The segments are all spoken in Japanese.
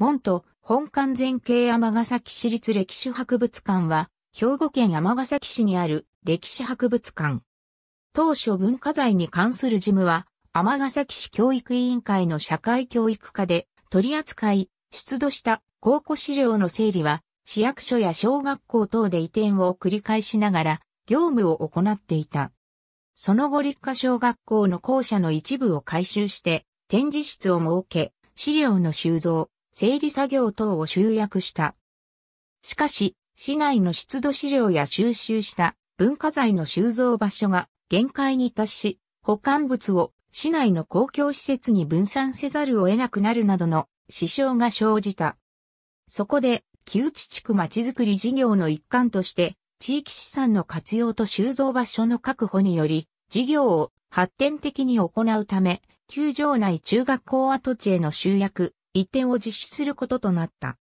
門と本館前景尼崎市立歴史博物館は、兵庫県尼崎市にある歴史博物館。当初文化財に関する事務は、尼崎市教育委員会の社会教育課で取り扱い、出土した考古資料の整理は、市役所や小学校等で移転を繰り返しながら、業務を行っていた。その後立科小学校の校舎の一部を改修して、展示室を設け、資料の収蔵、整理作業等を集約した。しかし、市内の出土資料や収集した文化財の収蔵場所が限界に達し、保管物を市内の公共施設に分散せざるを得なくなるなどの支障が生じた。そこで、旧地地区まちづくり事業の一環として、地域資産の活用と収蔵場所の確保により、事業を発展的に行うため、球場内中学校跡地への集約、移転を実施することとなった。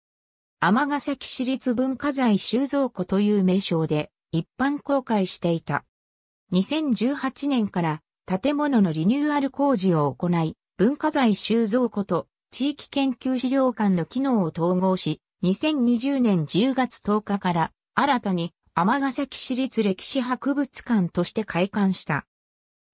尼崎市立文化財収蔵庫という名称で一般公開していた。2018年から建物のリニューアル工事を行い、文化財収蔵庫と地域研究資料館の機能を統合し、2020年10月10日から新たに尼崎市立歴史博物館として開館した。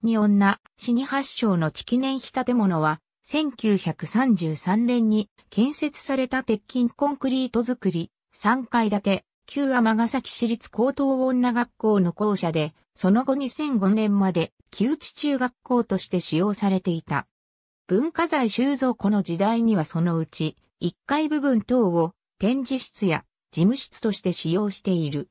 本な死に発祥の地記念碑建物は、1933年に建設された鉄筋コンクリート造り、3階建て、旧尼崎市立高等女学校の校舎で、その後2005年まで旧地中学校として使用されていた。文化財収蔵庫の時代にはそのうち、1階部分等を展示室や事務室として使用している。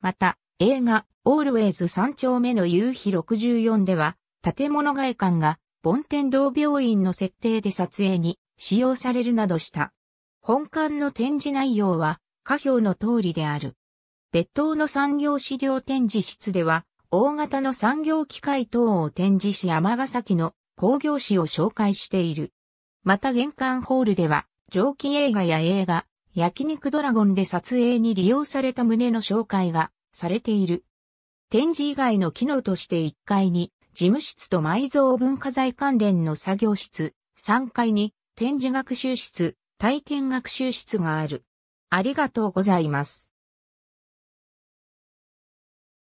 また、映画、オールウェイズ3丁目の夕日64では、建物外観が梵天堂病院の設定で撮影に使用されるなどした。本館の展示内容は、下表の通りである。別当の産業資料展示室では、大型の産業機械等を展示し天ヶ崎の工業史を紹介している。また玄関ホールでは、蒸気映画や映画、焼肉ドラゴンで撮影に利用された旨の紹介がされている。展示以外の機能として1階に事務室と埋蔵文化財関連の作業室、3階に展示学習室、体験学習室がある。ありがとうございます。